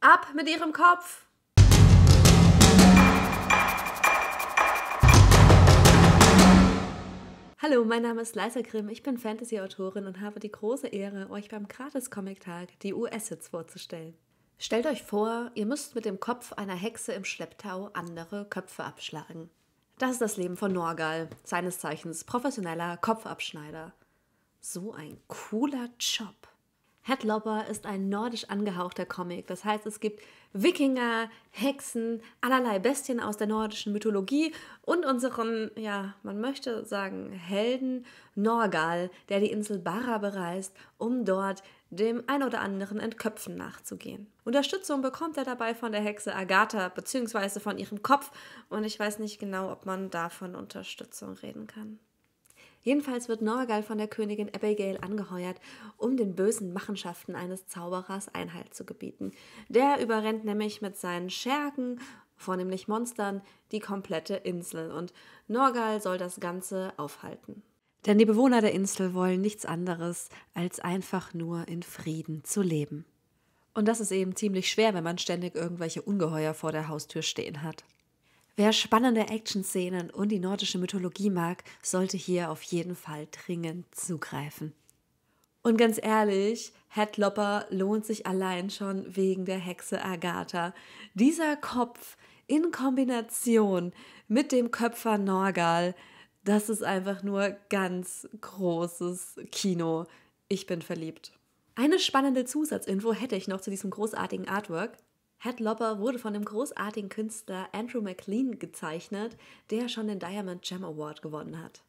Ab mit ihrem Kopf! Hallo, mein Name ist Leisa Grimm, ich bin Fantasy-Autorin und habe die große Ehre, euch beim Gratis-Comic-Tag die US-Hits vorzustellen. Stellt euch vor, ihr müsst mit dem Kopf einer Hexe im Schlepptau andere Köpfe abschlagen. Das ist das Leben von Norgal, seines Zeichens professioneller Kopfabschneider. So ein cooler Job. Headlopper ist ein nordisch angehauchter Comic. Das heißt, es gibt Wikinger, Hexen, allerlei Bestien aus der nordischen Mythologie und unseren, ja, man möchte sagen, Helden Norgal, der die Insel Barra bereist, um dort dem ein oder anderen Entköpfen nachzugehen. Unterstützung bekommt er dabei von der Hexe Agatha bzw. von ihrem Kopf und ich weiß nicht genau, ob man davon Unterstützung reden kann. Jedenfalls wird Norgal von der Königin Abigail angeheuert, um den bösen Machenschaften eines Zauberers Einhalt zu gebieten. Der überrennt nämlich mit seinen Schergen, vornehmlich Monstern, die komplette Insel und Norgal soll das Ganze aufhalten. Denn die Bewohner der Insel wollen nichts anderes, als einfach nur in Frieden zu leben. Und das ist eben ziemlich schwer, wenn man ständig irgendwelche Ungeheuer vor der Haustür stehen hat. Wer spannende Actionszenen und die nordische Mythologie mag, sollte hier auf jeden Fall dringend zugreifen. Und ganz ehrlich, Headlopper lohnt sich allein schon wegen der Hexe Agatha. Dieser Kopf in Kombination mit dem Köpfer Norgal, das ist einfach nur ganz großes Kino. Ich bin verliebt. Eine spannende Zusatzinfo hätte ich noch zu diesem großartigen Artwork. Head Lopper wurde von dem großartigen Künstler Andrew McLean gezeichnet, der schon den Diamond Gem Award gewonnen hat.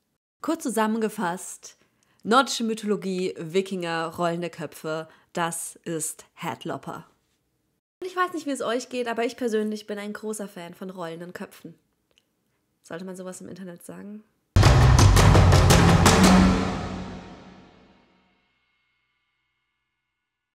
Kurz zusammengefasst, nordische Mythologie, Wikinger, rollende Köpfe, das ist Head Lopper. ich weiß nicht, wie es euch geht, aber ich persönlich bin ein großer Fan von rollenden Köpfen. Sollte man sowas im Internet sagen?